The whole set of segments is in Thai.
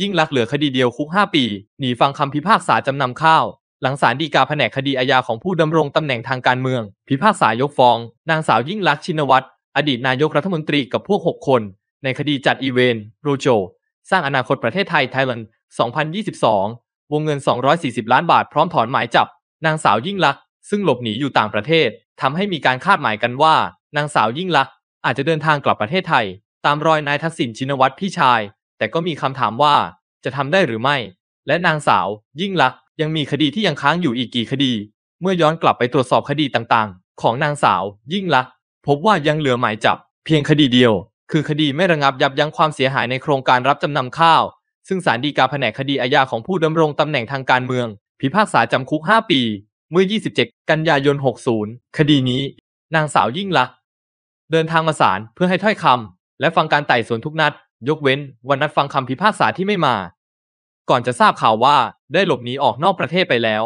ยิ่งลักเหลือคดีเดียวคุก 5 ปี หนีฟังคำพิพากษาจำนำข้าว หลังศาลฎีกาแผนกคดีอาญาของผู้ดำรงตำแหน่งทางการเมือง พิพากษายกฟ้อง นางสาวยิ่งลักษณ์ชินวัตร อดีตนายกรัฐมนตรีกับพวก 6 คน ในคดีจัดอีเวนต์โรโจ สร้างอนาคตประเทศไทยไทยแลนด์2022 วงเงิน 240 ล้านบาทพร้อมถอนหมายจับนางสาวยิ่งลักษณ์ซึ่งหลบหนีอยู่ต่างประเทศทำให้มีการคาดหมายกันว่า นางสาวยิ่งลักษณ์อาจจะเดินทางกลับประเทศไทย ตามรอยนายทักษิณชินวัตรพี่ชายแต่ก็มีคำถามว่าจะทำได้หรือไม่ และนางสาวยิ่งลักษณ์ยังมีคดีที่ยังค้างอยู่อีกกี่คดี เมื่อย้อนกลับไปตรวจสอบคดีต่างๆ ของนางสาว ยิ่งลักษณ์พบว่ายังเหลือหมายจับ เพียงคดีเดียว คือคดีไม่ระงับยับยั้งความเสียหายในโครงการรับจำนำข้าว ซึ่งศาลฎีกาแผนกคดีอาญาของผู้ดำรงตำแหน่งทางการเมืองพิพากษาจำคุก5ปี เมื่อ 27 กันยายน 60 คดีนี้ นางสาวยิ่งลักษณ์เดินทางมาศาลเพื่อให้ถ้อยคำและฟังการไต่สวนทุกนัดยกเว้นวันนัดฟังคำพิพากษาที่ไม่มา ก่อนจะทราบข่าวว่าได้หลบหนีออกนอกประเทศไปแล้ว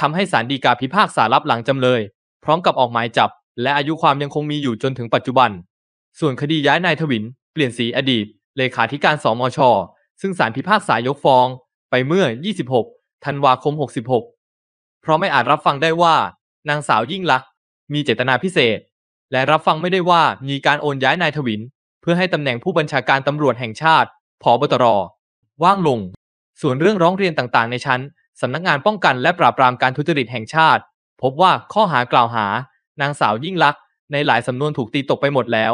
ทำให้ศาลฎีกาพิพากษารับหลังจำเลย พร้อมกับออกหมายจับ และอายุความยังคงมีอยู่จนถึงปัจจุบัน ส่วนคดีย้ายนายทวิน เปลี่ยนสีอดีตเลขาธิการสมช ซึ่งศาลพิพากษายกฟ้อง ไปเมื่อ26ธันวาคม 66 เพราะไม่อาจรับฟังได้ว่านางสาวยิ่งลักษณ์มีเจตนาพิเศษ และรับฟังไม่ได้ว่ามีการโอนย้ายนายทวินเพื่อให้ตำแหน่งผู้บัญชาการตำรวจแห่งชาติผอบตร ว่างลง ส่วนเรื่องร้องเรียนต่างๆในชั้น สำนักงานป้องกันและปราบปรามการทุจริตแห่งชาติ พบว่าข้อหากล่าวหา นางสาวยิ่งลักษณ์ในหลายสำนวนถูกตีตกไปหมดแล้ว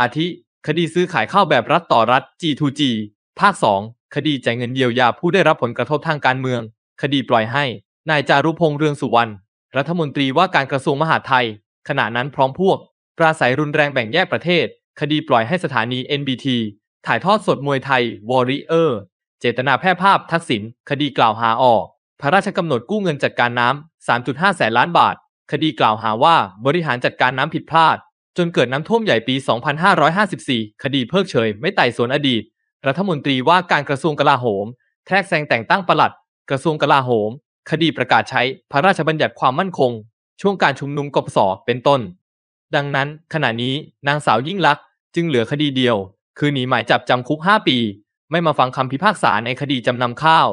อาทิ คดีซื้อขายข้าวแบบรัฐต่อรัฐ G2G ภาค 2 คดีจ่ายเงินเยียวยาผู้ได้รับผลกระทบทางการเมือง คดีปล่อยให้ นายจารุพงษ์เรืองสุวรรณรัฐมนตรีว่าการกระทรวงมหาดไทยขณะนั้นพร้อมพวก ปราศัยรุนแรงแบ่งแยกประเทศคดีปล่อยให้สถานี NBT ถ่ายทอดสดมวยไทยวอริเออร์เจตนาแพร่ภาพทักษิณคดีกล่าวหาออก พระราชกำหนดกู้เงินจัดการน้ำ3.5 แสนล้านบาท คดีกล่าวหาว่าบริหารจัดการน้ำผิดพลาด จนเกิดน้ำท่วมใหญ่ปี 2554 คดีเพิกเฉย ไม่ไต่สวนอดีต รัฐมนตรีว่าการกระทรวงกลาโหม แทรกแซงแต่งตั้งปลัดกระทรวงกลาโหม คดีประกาศใช้พระราชบัญญัติความมั่นคง ช่วงการชุมนุมกบสเป็นต้น ดังนั้นขณะนี้นางสาวยิ่งลักษจึงเหลือคดีเดียว คือหนีหมายจับจำคุก 5 ปี ไม่มาฟังคำพิพากษาในคดีจำนำข้าว